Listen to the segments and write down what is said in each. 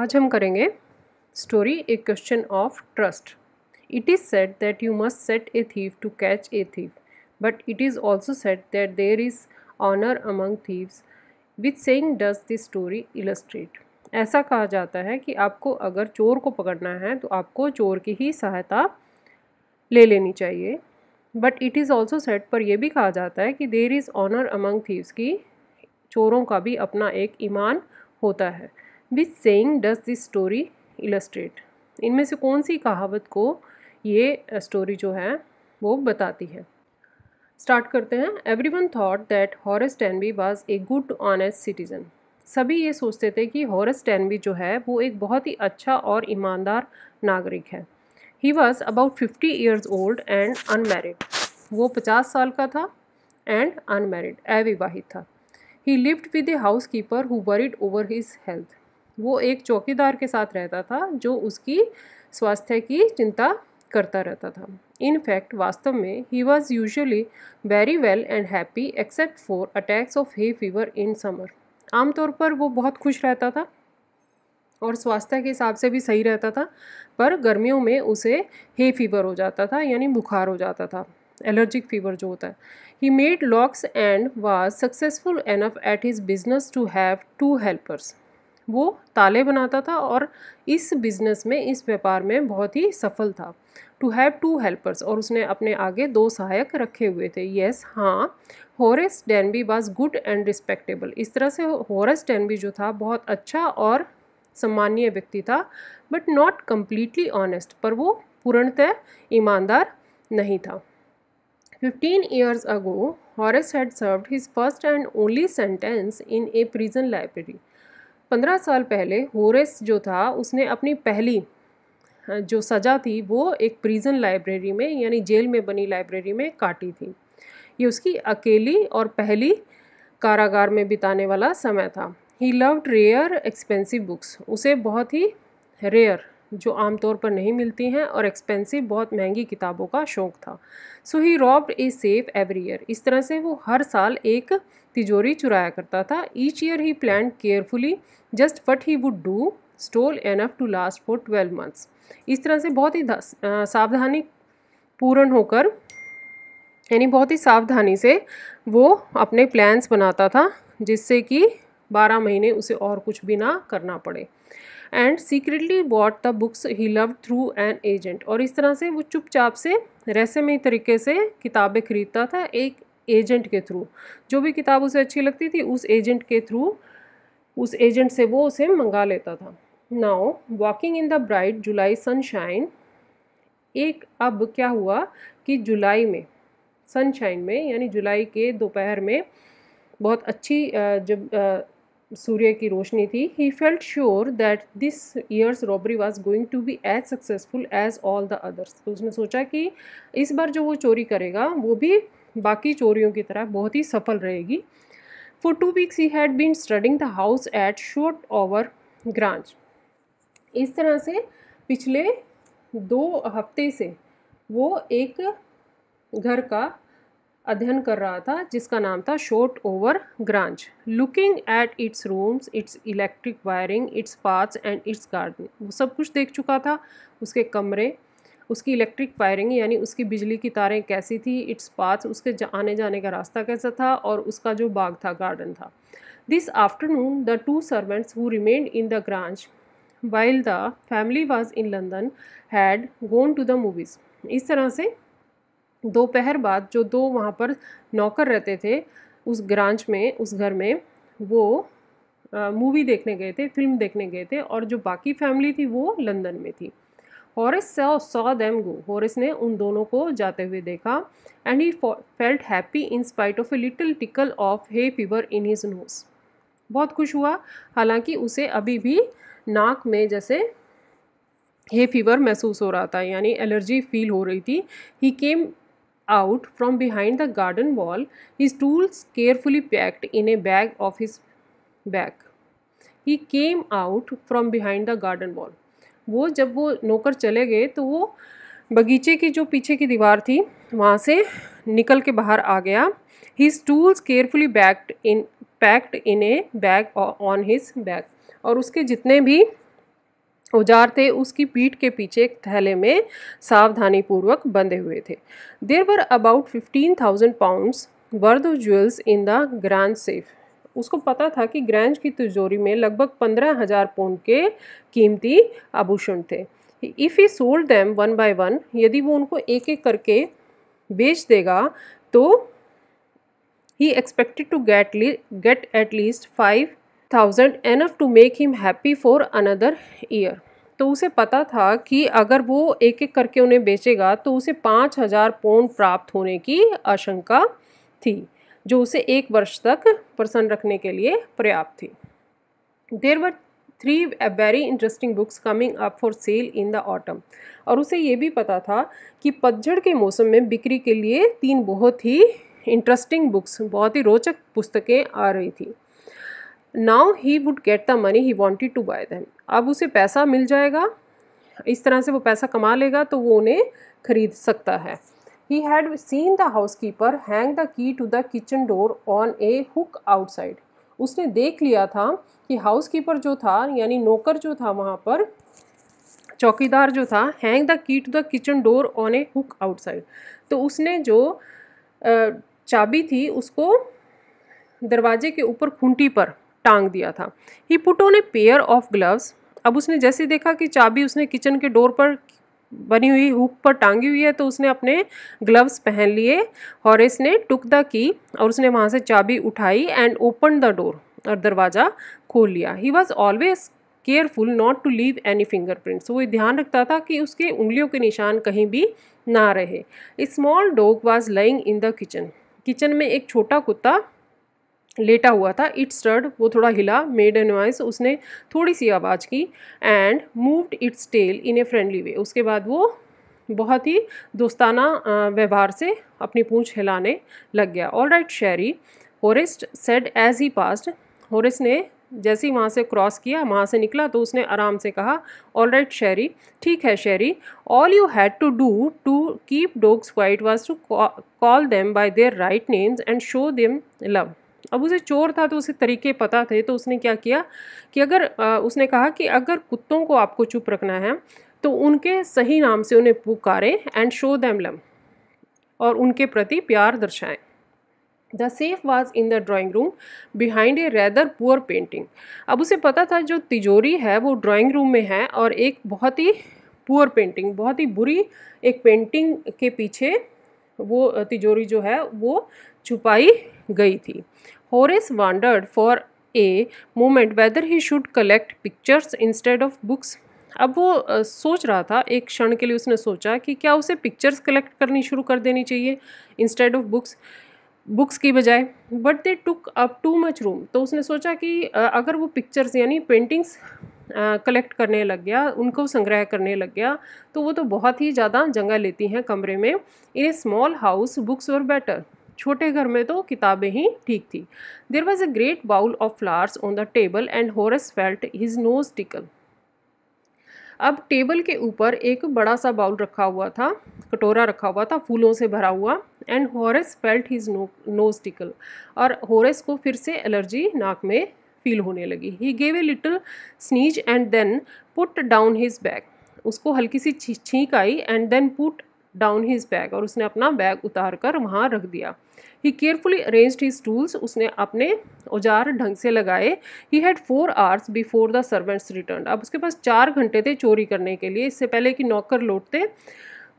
आज हम करेंगे story a question of trust it is said that you must set a thief to catch a thief but it is also said that there is honour among thieves which saying does this story illustrate ऐसा कहा जाता है कि आपको अगर चोर को पकड़ना है तो आपको चोर की ही सहायता ले लेनी चाहिए but it is also said पर यह भी कहा जाता है कि there is honour among thieves की चोरों का भी अपना एक ईमान होता है which saying does this story illustrate इनमें से कौन सी कहावत को ये स्टोरी जो है वो बताती है स्टार्ट करते हैं everyone thought that Horace Danby was a good honest citizen सभी ये सोचते थे कि हॉरस टैनबी जो है वो एक बहुत ही अच्छा और ईमानदार नागरिक है he was about fifty years old and unmarried वो पचास साल का था एंड अनमेरिड अविवाहित था he lived with a housekeeper who worried over his health वो एक चौकीदार के साथ रहता था जो उसकी स्वास्थ्य की चिंता करता रहता था इन फैक्ट वास्तव में he was usually very well and happy except for attacks of hay fever in summer आमतौर पर वो बहुत खुश रहता था और स्वास्थ्य के हिसाब से भी सही रहता था पर गर्मियों में उसे हे फीवर हो जाता था यानी बुखार हो जाता था एलर्जिक फीवर जो होता है he made locks and was successful enough at his business to have two helpers वो ताले बनाता था और इस बिज़नेस में इस व्यापार में बहुत ही सफल था टू हैव टू हेल्पर्स और उसने अपने आगे दो सहायक रखे हुए थे येस yes, हाँ Horace Danby was good and respectable इस तरह से हॉरेस डैनबी जो था बहुत अच्छा और सम्मानीय व्यक्ति था बट नॉट कम्प्लीटली ऑनेस्ट पर वो पूर्णतः ईमानदार नहीं था fifteen years ago Horace had served his first and only sentence in a prison library पंद्रह साल पहले होरेस जो था उसने अपनी पहली जो सज़ा थी वो एक प्रिजन लाइब्रेरी में यानी जेल में बनी लाइब्रेरी में काटी थी ये उसकी अकेली और पहली कारागार में बिताने वाला समय था he loved rare expensive books उसे बहुत ही रेयर जो आमतौर पर नहीं मिलती हैं और एक्सपेंसिव बहुत महंगी किताबों का शौक था so he robbed a safe every year इस तरह से वो हर साल एक तिजोरी चुराया करता था each year he planned carefully just what he would do stole enough to last for twelve months इस तरह से बहुत ही सावधानी पूर्ण होकर यानी बहुत ही सावधानी से वो अपने प्लान्स बनाता था जिससे कि बारह महीने उसे और कुछ भी ना करना पड़े and secretly bought the books he loved through an agent और इस तरह से वो चुपचाप से रहस्यमयी तरीके से किताबें खरीदता था एक एजेंट के थ्रू जो भी किताब उसे अच्छी लगती थी उस एजेंट के थ्रू उस एजेंट से वो उसे मंगा लेता था now walking in the bright July sunshine एक अब क्या हुआ कि जुलाई में सनशाइन में यानी जुलाई के दोपहर में बहुत अच्छी जब सूर्य की रोशनी थी he felt sure that this year's robbery was going to be as successful as all the others तो उसने सोचा कि इस बार जो वो चोरी करेगा वो भी बाकी चोरियों की तरह बहुत ही सफल रहेगी for two weeks he had been studying the house at Shotover Grange इस तरह से पिछले दो हफ्ते से वो एक घर का अध्ययन कर रहा था जिसका नाम था Shotover Grange looking at its rooms its electric wiring its paths and its garden वो सब कुछ देख चुका था उसके कमरे उसकी इलेक्ट्रिक वायरिंग यानी उसकी बिजली की तारें कैसी थी इट्स पार्ट्स उसके आने जाने का रास्ता कैसा था और उसका जो बाग था गार्डन था this afternoon the two servants who remain in the Grange while the family was in London had gone to the movies इस तरह से दोपहर बाद जो दो वहाँ पर नौकर रहते थे उस ग्रांच में उस घर में वो मूवी देखने गए थे फिल्म देखने गए थे और जो बाकी फैमिली थी वो लंदन में थी Horace saw saw them go Horace ने उन दोनों को जाते हुए देखा and he felt happy in spite of a little tickle of hay fever in his nose बहुत खुश हुआ हालांकि उसे अभी भी नाक में जैसे हे फीवर महसूस हो रहा था यानी एलर्जी फील हो रही थी ही केम out from behind the garden wall, his tools carefully packed in a bag of his back. He came out from behind the garden wall. wo jab wo nokar chale gaye to wo bagiche ki jo piche ki deewar thi wahan se nikal ke bahar aa gaya his tools carefully packed in packed in a bag on his back aur uske jitne bhi औजार थे उसकी पीठ के पीछे एक थैले में सावधानीपूर्वक बंधे हुए थे there were about fifteen thousand pounds worth jewels in the grand safe उसको पता था कि ग्रैंज की तिजोरी में लगभग पंद्रह हज़ार पौंड के कीमती आभूषण थे if he sold them one by one यदि वो उनको एक एक करके बेच देगा तो he expected to get get at least five thousand enough to make him happy for another year तो उसे पता था कि अगर वो एक एक करके उन्हें बेचेगा तो उसे पाँच हज़ार पौंड प्राप्त होने की आशंका थी जो उसे एक वर्ष तक प्रसन्न रखने के लिए पर्याप्त थी there were three very interesting books coming up for sale in the autumn और उसे ये भी पता था कि पतझड़ के मौसम में बिक्री के लिए तीन बहुत ही इंटरेस्टिंग बुक्स बहुत ही रोचक पुस्तकें आ रही थी now he would get the money he wanted to buy them अब उसे पैसा मिल जाएगा इस तरह से वो पैसा कमा लेगा तो वो उन्हें खरीद सकता है he had seen the housekeeper hang the key to the kitchen door on a hook outside उसने देख लिया था कि हाउस कीपर जो था यानी नौकर जो था वहाँ पर चौकीदार जो था hang the key to the kitchen door on a hook outside तो उसने जो चाबी थी उसको दरवाजे के ऊपर खूंटी पर टांग दिया था he put on a pair of gloves अब उसने जैसे देखा कि चाबी उसने किचन के डोर पर बनी हुई हुक पर टांगी हुई है तो उसने अपने ग्लव्स पहन लिए हॉरिस ने टुक द की और उसने वहाँ से चाबी उठाई एंड ओपन द डोर और दरवाज़ा खोल लिया he was always careful not to leave any fingerprints वो ध्यान रखता था कि उसके उंगलियों के निशान कहीं भी ना रहे small dog was lying in the kitchen kitchen में एक छोटा कुत्ता लेटा हुआ था इट स्टर्ड वो थोड़ा हिला मेड ए नॉइस उसने थोड़ी सी आवाज़ की and moved its tail in a friendly way उसके बाद वो बहुत ही दोस्ताना व्यवहार से अपनी पूँछ हिलाने लग गया all right Sherry Horace said as he passed Horace ने जैसे ही वहाँ से क्रॉस किया वहाँ से निकला तो उसने आराम से कहा ऑल राइट शेरी ठीक है Sherry all you had to do to keep dogs quiet was to call them by their right names and show them love अब उसे चोर था तो उसे तरीके पता थे तो उसने क्या किया कि अगर आ, उसने कहा कि अगर कुत्तों को आपको चुप रखना है तो उनके सही नाम से उन्हें पुकारें एंड शो दैम लम और उनके प्रति प्यार दर्शाएं the safe was in the drawing room behind a rather poor painting अब उसे पता था जो तिजोरी है वो ड्राइंग रूम में है और एक बहुत ही पुअर पेंटिंग बहुत ही बुरी एक पेंटिंग के पीछे वो तिजोरी जो है वो छुपाई गई थी Horace wondered for a moment whether he should collect pictures instead of books. अब वो आ, सोच रहा था एक क्षण के लिए उसने सोचा कि क्या उसे पिक्चर्स कलेक्ट करनी शुरू कर देनी चाहिए इंस्टेड ऑफ बुक्स बुक्स की बजाय but they took up too much room तो उसने सोचा कि आ, अगर वो पिक्चर्स यानी पेंटिंग्स कलेक्ट करने लग गया उनको संग्रह करने लग गया तो वो तो बहुत ही ज़्यादा जगह लेती हैं कमरे में in a small house books और बेटर छोटे घर में तो किताबें ही ठीक थी there was a great bowl of flowers on the table and Horace felt his nose tickle अब टेबल के ऊपर एक बड़ा सा बाउल रखा हुआ था कटोरा रखा हुआ था फूलों से भरा हुआ and Horace felt his nose tickle और हॉरेस को फिर से एलर्जी नाक में फील होने लगी he gave a little sneeze and then put down his bag उसको हल्की सी छींक आई and then put down his bag और उसने अपना बैग उतार कर वहाँ रख दिया he carefully arrange his tools उसने अपने औजार ढंग से लगाए he had four hours before the servants return अब उसके पास चार घंटे थे चोरी करने के लिए इससे पहले कि नौकर लौटते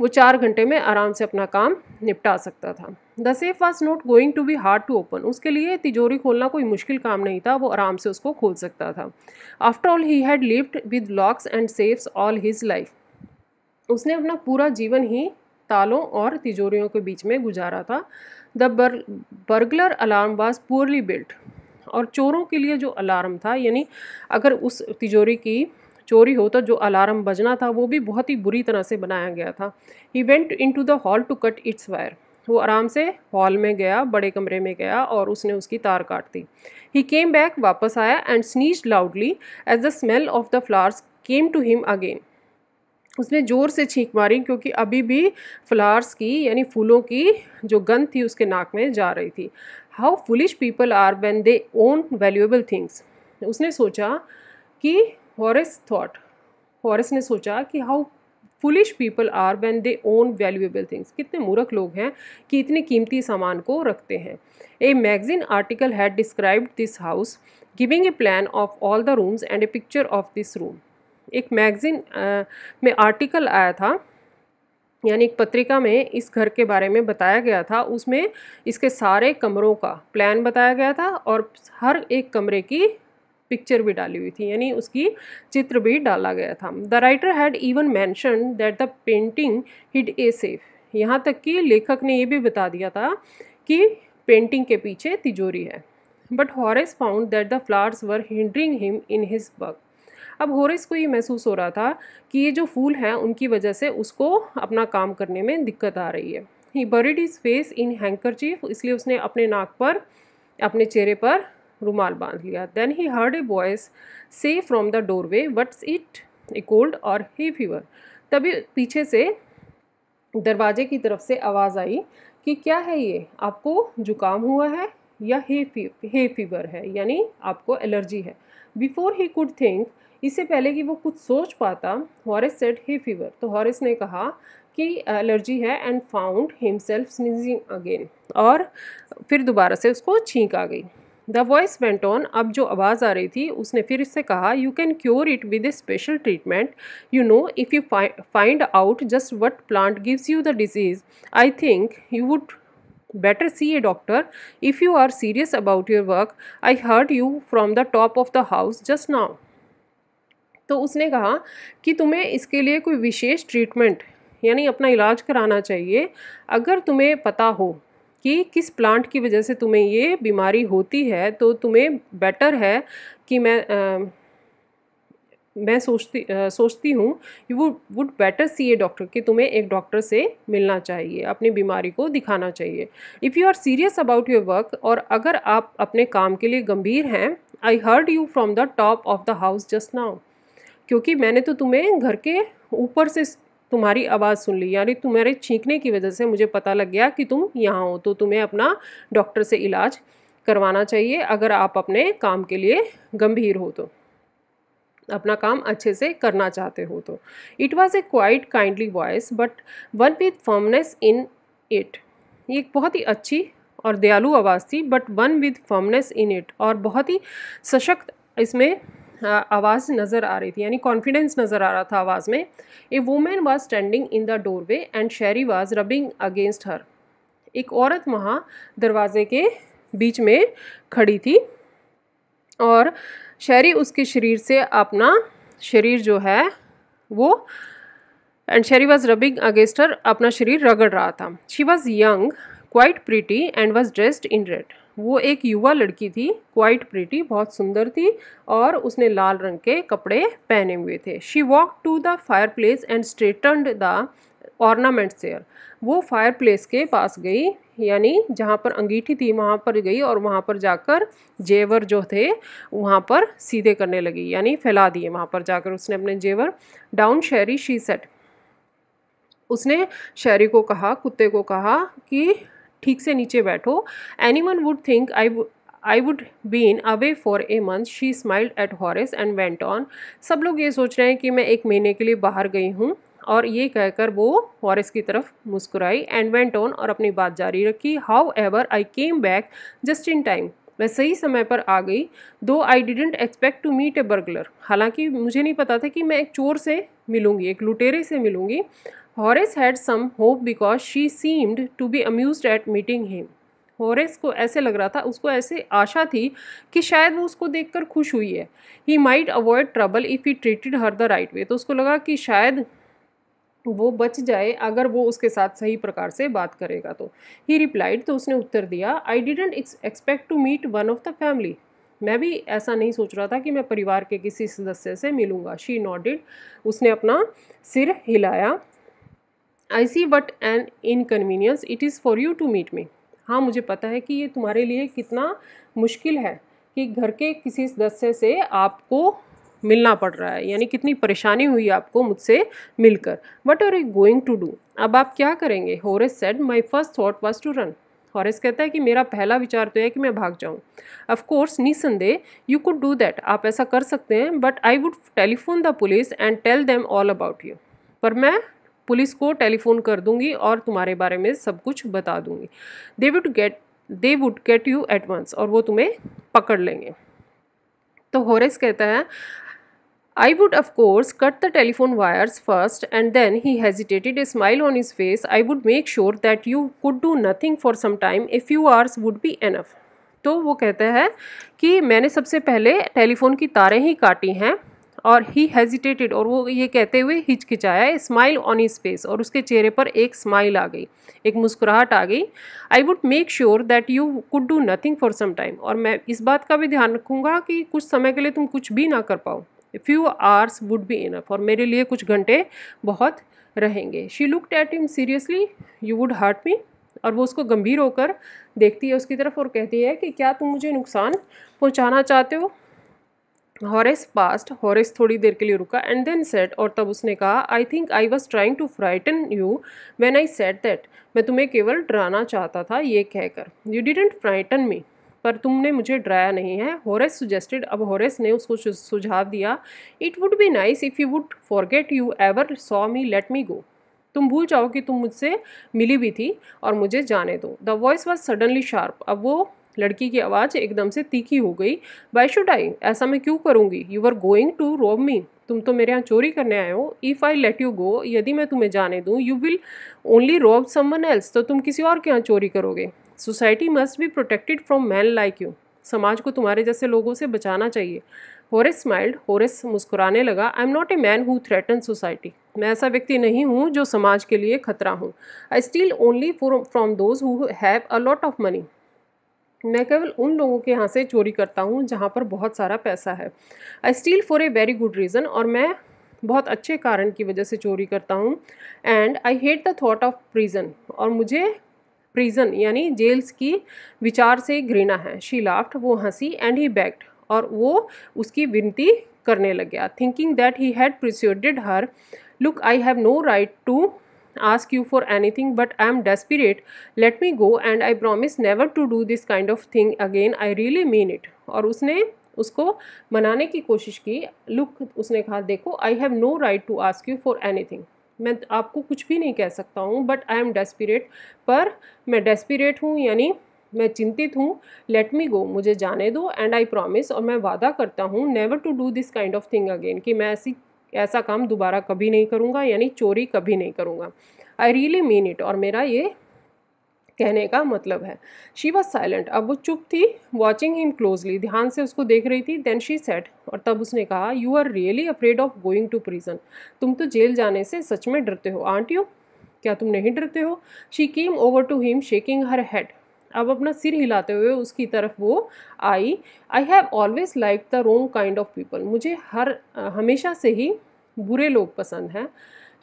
वो चार घंटे में आराम से अपना काम निपटा सकता था the safe was not going to be hard to open उसके लिए तिजोरी खोलना कोई मुश्किल काम नहीं था वो आराम से उसको खोल सकता था after all he had lived with locks and safes all his life उसने अपना पूरा जीवन ही तालों और तिजोरियों के बीच में गुजारा था the bur burglar alarm was poorly built और चोरों के लिए जो अलार्म था यानी अगर उस तिजोरी की चोरी हो तो जो अलार्म बजना था वो भी बहुत ही बुरी तरह से बनाया गया था he went into the hall to cut its wire वो आराम से हॉल में गया बड़े कमरे में गया और उसने उसकी तार काट दी ही केम बैक वापस आया and sneezed loudly as the smell of the flowers came to him again उसने ज़ोर से छींक मारी क्योंकि अभी भी फ्लावर्स की यानी फूलों की जो गंध थी उसके नाक में जा रही थी how foolish people are when they own valuable things उसने सोचा कि हॉरिस थॉट हॉरिस ने सोचा कि how foolish people are when they own valuable things कितने मूर्ख लोग हैं कि इतने कीमती सामान को रखते हैं a magazine article had described this house giving a plan of all the rooms and a picture of this room एक मैगज़ीन में आर्टिकल आया था यानी एक पत्रिका में इस घर के बारे में बताया गया था उसमें इसके सारे कमरों का प्लान बताया गया था और हर एक कमरे की पिक्चर भी डाली हुई थी यानी उसकी चित्र भी डाला गया था the writer had even mentioned that the painting hid a safe यहाँ तक कि लेखक ने ये भी बता दिया था कि पेंटिंग के पीछे तिजोरी है but Horace found that the flowers were hindering him in his work अब होरेस को ये महसूस हो रहा था कि ये जो फूल हैं उनकी वजह से उसको अपना काम करने में दिक्कत आ रही है he buried his face in handkerchief इसलिए उसने अपने नाक पर अपने चेहरे पर रुमाल बांध लिया then he heard a voice से from the doorway what's it a cold or hay fever तभी पीछे से दरवाजे की तरफ से आवाज़ आई कि क्या है ये आपको जुकाम हुआ है या हे फी हे फीवर है यानी आपको एलर्जी है बिफोर ही कुड थिंक इससे पहले कि वो कुछ सोच पाता हॉरिस सेट ही फीवर तो हॉरिस ने कहा कि एलर्जी है and found himself sneezing again और फिर दोबारा से उसको छींक आ गई द वॉइस वेंट ऑन अब जो आवाज़ आ रही थी उसने फिर इससे कहा you can cure it with a special treatment you know if you find out just what plant gives you the disease I think you would better see a doctor if you are serious about your work I heard you from the top of the house just now तो उसने कहा कि तुम्हें इसके लिए कोई विशेष treatment यानी अपना इलाज कराना चाहिए अगर तुम्हें पता हो कि किस प्लांट की वजह से तुम्हें ये बीमारी होती है तो तुम्हें बेटर है कि मैं आ, मैं सोचती आ, सोचती हूँ you would would better see a doctor कि तुम्हें एक डॉक्टर से मिलना चाहिए अपनी बीमारी को दिखाना चाहिए if you are serious about your work और अगर आप अपने काम के लिए गंभीर हैं I heard you from the top of the house just now क्योंकि मैंने तो तुम्हें घर के ऊपर से तुम्हारी आवाज़ सुन ली यानी तुम्हारे छींकने की वजह से मुझे पता लग गया कि तुम यहाँ हो तो तुम्हें अपना डॉक्टर से इलाज करवाना चाहिए अगर आप अपने काम के लिए गंभीर हो तो अपना काम अच्छे से करना चाहते हो तो it was a quite kindly voice but one with firmness in it ये एक बहुत ही अच्छी और दयालु आवाज़ थी but one with firmness in it और बहुत ही सशक्त इसमें आवाज़ नज़र आ रही थी यानी कॉन्फिडेंस नज़र आ रहा था आवाज़ में a woman was standing in the doorway and Sherry was rubbing against her एक औरत वहाँ दरवाजे के बीच में खड़ी थी और शेरी उसके शरीर से अपना शरीर जो है वो and Sherry was rubbing against हर अपना शरीर रगड़ रहा था she was young quite pretty and was dressed in red वो एक युवा लड़की थी क्वाइट प्रिटी बहुत सुंदर थी और उसने लाल रंग के कपड़े पहने हुए थे she walk to the fireplace and straightened the ornaments there वो फायर प्लेस के पास गई यानी जहाँ पर अंगीठी थी वहाँ पर गई और वहाँ पर जाकर जेवर जो थे वहाँ पर सीधे करने लगी यानी फैला दिए वहाँ पर जाकर उसने अपने जेवर डाउन शेरी शी सेट उसने शहरी को कहा कुत्ते को कहा कि ठीक से नीचे बैठो anyone would think I I would been away for a month she smiled at Horace and went on सब लोग ये सोच रहे हैं कि मैं एक महीने के लिए बाहर गई हूँ और ये कहकर वो हॉरिस की तरफ मुस्कुराई एंड वेंट ऑन और अपनी बात जारी रखी however I came back just in time मैं सही समय पर आ गई though I didn't expect to meet a burglar हालांकि मुझे नहीं पता था कि मैं एक चोर से मिलूंगी एक लुटेरे से मिलूंगी Horace had some hope because she seemed to be amused at meeting him हॉरेस को ऐसे लग रहा था उसको ऐसे आशा थी कि शायद वो उसको देखकर खुश हुई है he might avoid trouble if he treated her the right way तो उसको लगा कि शायद वो बच जाए अगर वो उसके साथ सही प्रकार से बात करेगा तो ही रिप्लाइड तो उसने उत्तर दिया I didn't expect to meet one of the family मैं भी ऐसा नहीं सोच रहा था कि मैं परिवार के किसी सदस्य से मिलूंगा शी नॉट डिड उसने अपना सिर हिलाया I see what an inconvenience it is for you to meet me हाँ मुझे पता है कि ये तुम्हारे लिए कितना मुश्किल है कि घर के किसी सदस्य से आपको मिलना पड़ रहा है यानी कितनी परेशानी हुई आपको मुझसे मिलकर what are you going to do अब आप क्या करेंगे Horace said my first thought was to run Horace कहता है कि मेरा पहला विचार तो है कि मैं भाग जाऊँ अफकोर्स निसंदेह यू कुड डू दैट आप ऐसा कर सकते हैं but I would telephone the police and tell them all about you पर मैं पुलिस को टेलीफोन कर दूंगी और तुम्हारे बारे में सब कुछ बता दूंगी they would get they would get you advance और वो तुम्हें पकड़ लेंगे तो होरेस कहता है I would of course cut the telephone wires first and then he hesitated a smile on his face I would make sure that you could do nothing for some time a few hours would be enough तो वो कहता है कि मैंने सबसे पहले telephone की तारें ही काटी हैं और ही हेजिटेटेड और वो ये कहते हुए हिचकिचाया स्माइल ऑन हिज फेस और उसके चेहरे पर एक स्माइल आ गई एक मुस्कुराहट आ गई I would make sure that you could do nothing for some time और मैं इस बात का भी ध्यान रखूँगा कि कुछ समय के लिए तुम कुछ भी ना कर पाओ few hours would be enough और मेरे लिए कुछ घंटे बहुत रहेंगे she looked at him seriously you would hurt me और वो उसको गंभीर होकर देखती है उसकी तरफ और कहती है कि क्या तुम मुझे नुकसान पहुंचाना चाहते हो हॉरेस पास्ट हॉरेस थोड़ी देर के लिए रुका एंड देन सेट और तब उसने कहा I think I was trying to frighten you when I said that मैं तुम्हें केवल डराना चाहता था ये कहकर यू डिडेंट फ्राइटन मी पर तुमने मुझे डराया नहीं है हॉरेस सुजेस्टेड अब हॉरेस ने उसको सुझाव दिया it would be nice if you would forget you ever saw me let me go तुम भूल जाओ कि तुम मुझसे मिली भी थी और मुझे जाने दो the voice was suddenly sharp अब वो लड़की की आवाज़ एकदम से तीखी हो गई वाई शुड आई ऐसा मैं क्यों करूँगी यू आर गोइंग टू रोब मी तुम तो मेरे यहाँ चोरी करने आए हो if I let you go यदि मैं तुम्हें जाने दूँ you will only rob someone else तो तुम किसी और के यहाँ चोरी करोगे society must be protected from men like you समाज को तुम्हारे जैसे लोगों से बचाना चाहिए होरेस स्माइल्ड होरेस मुस्कुराने लगा I am not a man who threaten society मैं ऐसा व्यक्ति नहीं हूँ जो समाज के लिए खतरा हूँ I steal only for from those who have a lot of money मैं केवल उन लोगों के यहाँ से चोरी करता हूँ जहाँ पर बहुत सारा पैसा है I steal for a very good reason और मैं बहुत अच्छे कारण की वजह से चोरी करता हूँ and I hate the thought of prison और मुझे प्रिजन यानी जेल्स की विचार से घृणा है शी लाफ्ट वो हंसी एंड ही बैक्ड और वो उसकी विनती करने लग गया thinking that he had persuaded her look I have no right to ask you for anything but I am desperate let me go and I promise never to do this kind of thing again I really mean it aur usne usko manane ki koshish ki look usne kaha dekho i have no right to ask you for anything मैं आपको कुछ भी नहीं कह सकता हूँ but I am desperate पर मैं डेस्पिरेट हूँ यानी मैं चिंतित हूँ लेट मी गो मुझे जाने दो एंड आई प्रॉमिस और मैं वादा करता हूँ never to do this kind of thing again कि मैं ऐसी ऐसा काम दोबारा कभी नहीं करूँगा यानी चोरी कभी नहीं करूँगा आई रियली मीन इट और मेरा ये कहने का मतलब है शी वॉज साइलेंट अब वो चुप थी वॉचिंग हिम क्लोजली ध्यान से उसको देख रही थी देन शी सेट और तब उसने कहा you are really afraid of going to prison तुम तो जेल जाने से सच में डरते हो आंट यू क्या तुम नहीं डरते हो she came over to him shaking her head अब अपना सिर हिलाते हुए उसकी तरफ वो I I have always like the wrong kind of people मुझे हर हमेशा से ही बुरे लोग पसंद हैं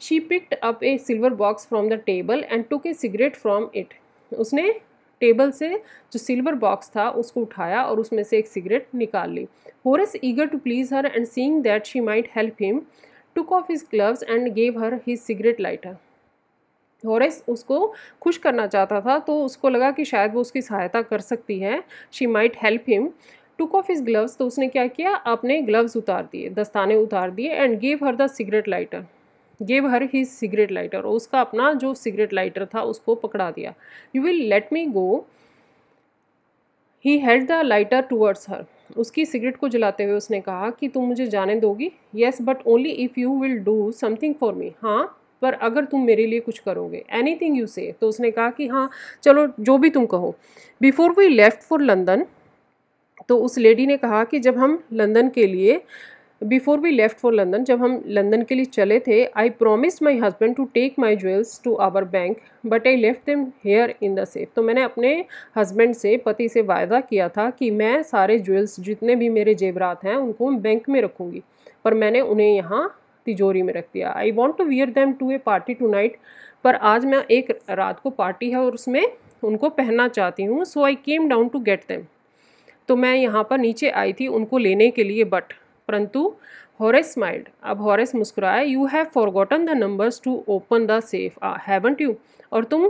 she picked up a silver box from the table and took a cigarette from it उसने टेबल से जो सिल्वर बॉक्स था उसको उठाया और उसमें से एक सिगरेट निकाल ली Horace eager to please her and seeing that she might help him took off his gloves and gave her his cigarette lighter Horace उसको खुश करना चाहता था तो उसको लगा कि शायद वो उसकी सहायता कर सकती है she might help him took off his gloves तो उसने क्या किया अपने ग्लव्स उतार दिए दस्ताने उतार दिए and gave her the cigarette lighter gave her his cigarette lighter और उसका अपना जो सिगरेट लाइटर था उसको पकड़ा दिया you will let me go he held the lighter towards her उसकी सिगरेट को जलाते हुए उसने कहा कि तुम मुझे जाने दोगी yes but only if you will do something for me हाँ पर अगर तुम मेरे लिए कुछ करोगे एनी थिंग यू से तो उसने कहा कि हाँ चलो जो भी तुम कहो before we left for London तो उस लेडी ने कहा कि जब हम लंदन के लिए before we left for London जब हम लंदन के लिए चले थे I promise my husband to take my jewels to our bank but I left them here in the safe तो मैंने अपने हस्बैंड से पति से वायदा किया था कि मैं सारे ज्वेल्स जितने भी मेरे जेवरात हैं उनको बैंक में रखूँगी पर मैंने उन्हें यहाँ तिजोरी में रख दिया I want to wear them to a party tonight पर आज मैं एक रात को पार्टी है और उसमें उनको पहनना चाहती हूँ so I came down to get them तो मैं यहाँ पर नीचे आई थी उनको लेने के लिए बट परंतु हॉरेस स्माइल्ड अब हॉरेस मुस्कुराए you have forgotten the numbers to open the safe haven't you और तुम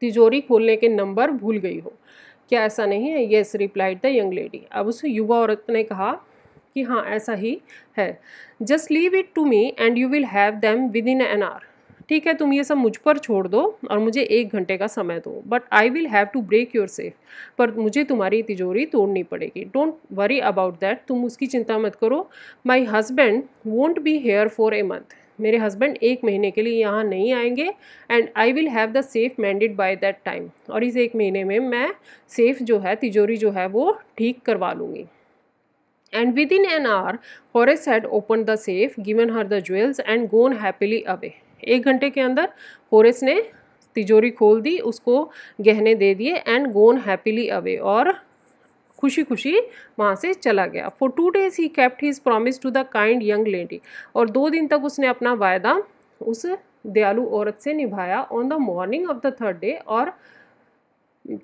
तिजोरी खोलने के नंबर भूल गई हो क्या ऐसा नहीं है yes replied the young lady अब उस युवा औरत ने कहा कि हाँ ऐसा ही है just leave it to me and you will have them within an hour ठीक है तुम ये सब मुझ पर छोड़ दो और मुझे एक घंटे का समय दो but I will have to break your safe पर मुझे तुम्हारी तिजोरी तोड़नी पड़ेगी डोंट वरी अबाउट दैट तुम उसकी चिंता मत करो my husband won't be here for a month मेरे हस्बैंड एक महीने के लिए यहाँ नहीं आएंगे and I will have the safe mended by that time और इस एक महीने में मैं सेफ़ जो है तिजोरी जो है वो ठीक करवा लूँगी and within an hour Horace had opened the safe, given her the jewels and gone happily away. एक घंटे के अंदर होरेस ने तिजोरी खोल दी उसको गहने दे दिए एंड गोन हैप्पीली अवे और खुशी खुशी वहाँ से चला गया for two days he kept his promise to the kind young lady और दो दिन तक उसने अपना वायदा उस दयालु औरत से निभाया on the morning of the third day और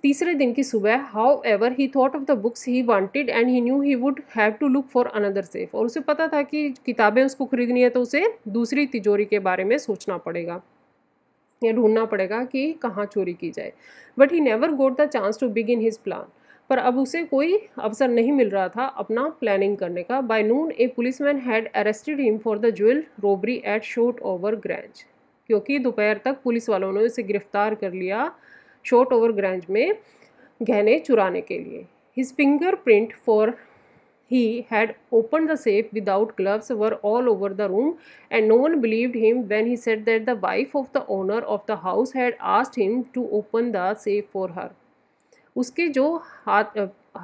तीसरे दिन की सुबह however he thought of the books he wanted and he knew he would have to look for another safe और उसे पता था कि किताबें उसको खरीदनी है तो उसे दूसरी तिजोरी के बारे में सोचना पड़ेगा या ढूंढना पड़ेगा कि कहाँ चोरी की जाए but he never got the chance to begin his plan पर अब उसे कोई अवसर नहीं मिल रहा था अपना प्लानिंग करने का by noon a policeman had arrested him for the jewel robbery at Shotover Grange क्योंकि दोपहर तक पुलिस वालों ने उसे गिरफ्तार कर लिया शॉर्ट ओवर ग्रांज में गहने चुराने के लिए his fingerprint for he had open the safe without gloves were all over the room and no one believed him when he said that the wife of the owner of the house had asked him to open the safe for her उसके जो हाथ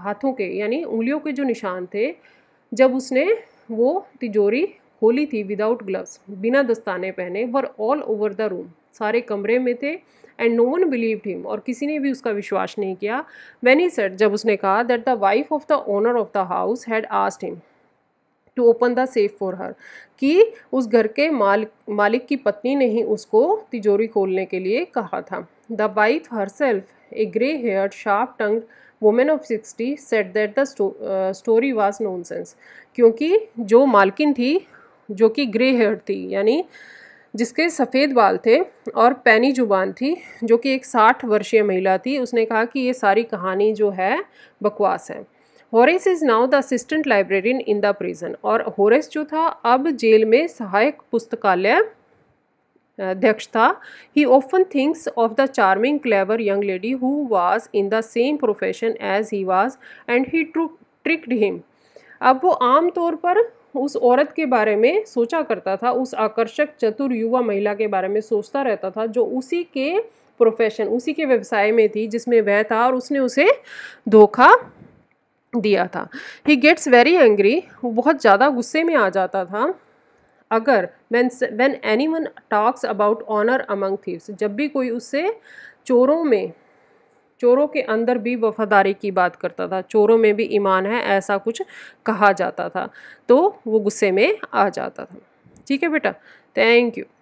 हाथों के यानी उंगलियों के जो निशान थे जब उसने वो तिजोरी खोली थी विदाउट ग्लव्स बिना दस्ताने पहने were all over the room सारे कमरे में थे and no one believed him और किसी ने भी उसका विश्वास नहीं किया वैन ही सेट जब उसने कहा that the wife of the owner of the house had asked him to open the safe for her कि उस घर के मालिक मालिक की पत्नी ने ही उसको तिजोरी खोलने के लिए कहा था the wife herself a grey hair sharp tongue woman of sixty said that the story was nonsense क्योंकि जो मालकिन थी जो कि ग्रे हेयर थी यानी जिसके सफ़ेद बाल थे और पैनी जुबान थी जो कि एक साठ वर्षीय महिला थी उसने कहा कि ये सारी कहानी जो है बकवास है Horace is now the assistant librarian in the prison और होरेस जो था अब जेल में सहायक पुस्तकालय अध्यक्ष था he often thinks of the charming clever young lady who was in the same profession as he was and he tricked him अब वो आम तौर पर उस औरत के बारे में सोचा करता था उस आकर्षक चतुर युवा महिला के बारे में सोचता रहता था जो उसी के प्रोफेशन उसी के व्यवसाय में थी जिसमें वह था और उसने उसे धोखा दिया था ही गेट्स वेरी एंग्री वो बहुत ज़्यादा गुस्से में आ जाता था अगर when when anyone talks about honour among thieves जब भी कोई उससे चोरों में चोरों के अंदर भी वफादारी की बात करता था चोरों में भी ईमान है ऐसा कुछ कहा जाता था तो वो गुस्से में आ जाता था ठीक है बेटा थैंक यू